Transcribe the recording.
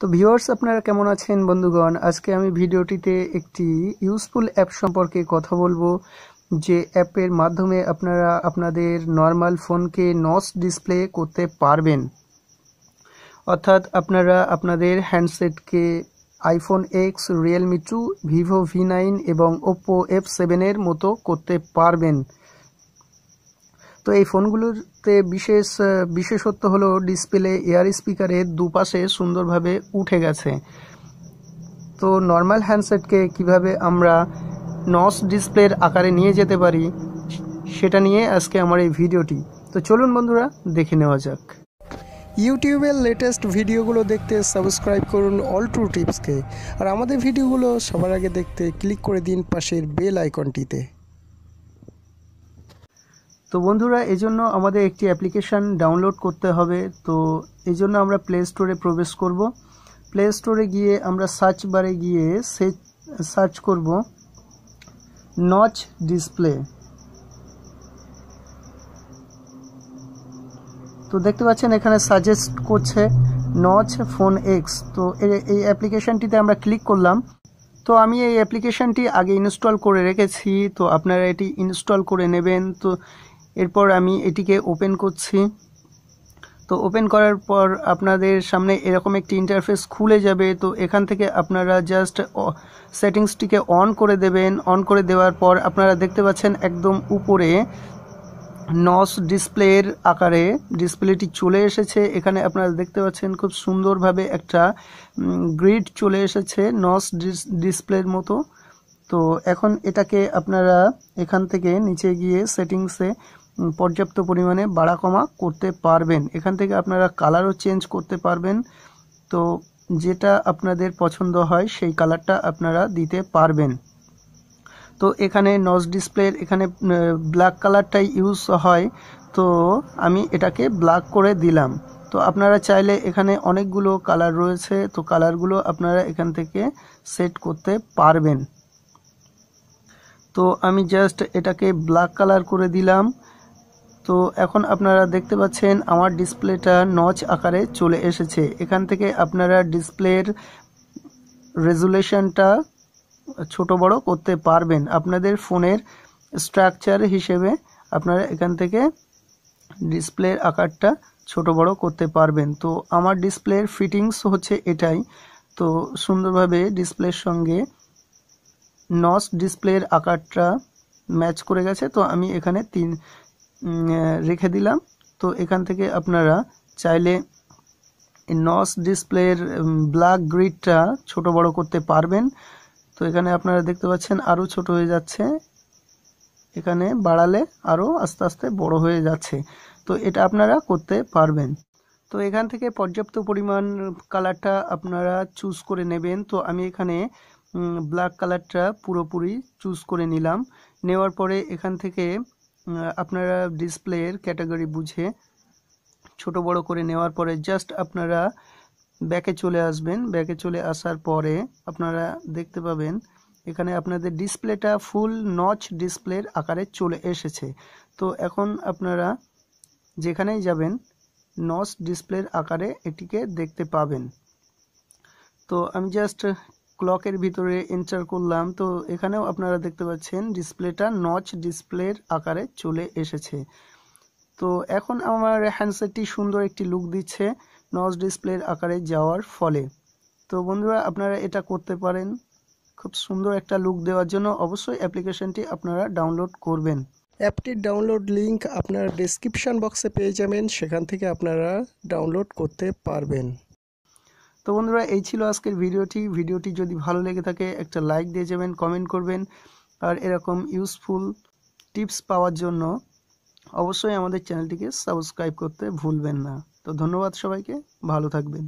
তো ভিউয়ার্স আপনারা কেমন আছেন বন্ধুগণ আজকে আমি ভিডিওটিতে একটি ইউজফুল অ্যাপ সম্পর্কে কথা বলবো যে অ্যাপের মাধ্যমে আপনারা আপনাদের নর্মাল ফোনকে নস ডিসপ্লে করতে পারবেন অর্থাৎ আপনারা আপনাদের হ্যান্ডসেটকে iPhone X Realme two Vivo V nine এবং ওপো এফ সেভেনের মতো করতে পারবেন তো এই ফোনগুলোতে বিশেষ বিশেষত্ব হলো ডিসপ্লে এয়ার স্পিকারের দুপাশে সুন্দরভাবে উঠে গেছে তো নর্মাল হ্যান্ডসেটকে কিভাবে আমরা নস ডিসপ্লের আকারে নিয়ে যেতে পারি সেটা নিয়ে আজকে আমার এই ভিডিওটি তো চলুন বন্ধুরা দেখে নেওয়া যাক ইউটিউবের লেটেস্ট ভিডিওগুলো দেখতে সাবস্ক্রাইব করুন অল টু টিপসকে আর আমাদের ভিডিওগুলো সবার আগে দেখতে ক্লিক করে দিন পাশের বেল আইকনটিতে তো বন্ধুরা এজন্য আমাদের একটি অ্যাপ্লিকেশান ডাউনলোড করতে হবে তো এই জন্য আমরা প্লে স্টোরে প্রবেশ করব প্লে স্টোরে গিয়ে আমরা সার্চ বারে গিয়ে সার্চ করব নচ ডিসপ্লে তো দেখতে পাচ্ছেন এখানে সাজেস্ট করছে নচ ফোন এক্স তো এই অ্যাপ্লিকেশানটিতে আমরা ক্লিক করলাম তো আমি এই অ্যাপ্লিকেশানটি আগে ইনস্টল করে রেখেছি তো আপনারা এটি ইনস্টল করে নেবেন তো এরপর আমি এটিকে ওপেন করছি তো ওপেন করার পর আপনাদের সামনে এরকম একটি ইন্টারফেস খুলে যাবে তো এখান থেকে আপনারা জাস্ট সেটিংসটিকে অন করে দেবেন অন করে দেওয়ার পর আপনারা দেখতে পাচ্ছেন একদম উপরে নস ডিসপ্লের আকারে ডিসপ্লেটি চলে এসেছে এখানে আপনারা দেখতে পাচ্ছেন খুব সুন্দরভাবে একটা গ্রিড চলে এসেছে নস ডিসপ্লের মতো তো এখন এটাকে আপনারা এখান থেকে নিচে গিয়ে সেটিংসে পর্যাপ্ত পরিমাণে বাড়া কমা করতে পারবেন এখান থেকে আপনারা কালারও চেঞ্জ করতে পারবেন তো যেটা আপনাদের পছন্দ হয় সেই কালারটা আপনারা দিতে পারবেন তো এখানে নজ ডিসপ্লের এখানে ব্ল্যাক কালারটাই ইউজ হয় তো আমি এটাকে ব্ল্যাক করে দিলাম তো আপনারা চাইলে এখানে অনেকগুলো কালার রয়েছে তো কালারগুলো আপনারা এখান থেকে সেট করতে পারবেন তো আমি জাস্ট এটাকে ব্ল্যাক কালার করে দিলাম তো এখন আপনারা দেখতে পাচ্ছেন আমার ডিসপ্লেটা নচ আকারে চলে এসেছে এখান থেকে আপনারা ডিসপ্লের রেজুলেশনটা ছোট বড় করতে পারবেন আপনাদের ফোনের স্ট্রাকচার হিসেবে আপনারা এখান থেকে ডিসপ্লের আকারটা ছোট বড় করতে পারবেন তো আমার ডিসপ্লের ফিটিংস হচ্ছে এটাই তো সুন্দরভাবে ডিসপ্লের সঙ্গে নস ডিসপ্লের আকারটা ম্যাচ করে গেছে তো আমি এখানে তিন রেখে দিলাম তো এখান থেকে আপনারা চাইলে নস ডিসপ্লের ব্ল্যাক গ্রিডটা ছোট বড় করতে পারবেন তো এখানে আপনারা দেখতে পাচ্ছেন আরও ছোট হয়ে যাচ্ছে এখানে বাড়ালে আরও আস্তে আস্তে বড় হয়ে যাচ্ছে তো এটা আপনারা করতে পারবেন তো এখান থেকে পর্যাপ্ত পরিমাণ কালারটা আপনারা চুজ করে নেবেন তো আমি এখানে ব্ল্যাক কালারটা পুরোপুরি চুজ করে নিলাম নেওয়ার পরে এখান থেকে আপনারা ডিসপ্লের ক্যাটাগরি বুঝে ছোট বড় করে নেওয়ার পরে জাস্ট আপনারা ব্যাকে চলে আসবেন ব্যাকে চলে আসার পরে আপনারা দেখতে পাবেন এখানে আপনাদের ডিসপ্লেটা ফুল নচ ডিসপ্লের আকারে চলে এসেছে তো এখন আপনারা যেখানেই যাবেন নচ ডিসপ্লের আকারে এটিকে দেখতে পাবেন তো আমি জাস্ট ক্লকের ভিতরে এন্টার করলাম তো এখানেও আপনারা দেখতে পাচ্ছেন ডিসপ্লেটা নচ ডিসপ্লের আকারে চলে এসেছে তো এখন আমার হ্যান্ডসেটটি সুন্দর একটি লুক দিচ্ছে নচ ডিসপ্লের আকারে যাওয়ার ফলে তো বন্ধুরা আপনারা এটা করতে পারেন খুব সুন্দর একটা লুক দেওয়ার জন্য অবশ্যই অ্যাপ্লিকেশনটি আপনারা ডাউনলোড করবেন অ্যাপটির ডাউনলোড লিংক আপনারা ডিসক্রিপশান বক্সে পেয়ে যাবেন সেখান থেকে আপনারা ডাউনলোড করতে পারবেন তো বন্ধুরা এই ছিল আজকের ভিডিওটি ভিডিওটি যদি ভালো লেগে থাকে একটা লাইক দিয়ে যাবেন কমেন্ট করবেন আর এরকম ইউজফুল টিপস পাওয়ার জন্য অবশ্যই আমাদের চ্যানেলটিকে সাবস্ক্রাইব করতে ভুলবেন না তো ধন্যবাদ সবাইকে ভালো থাকবেন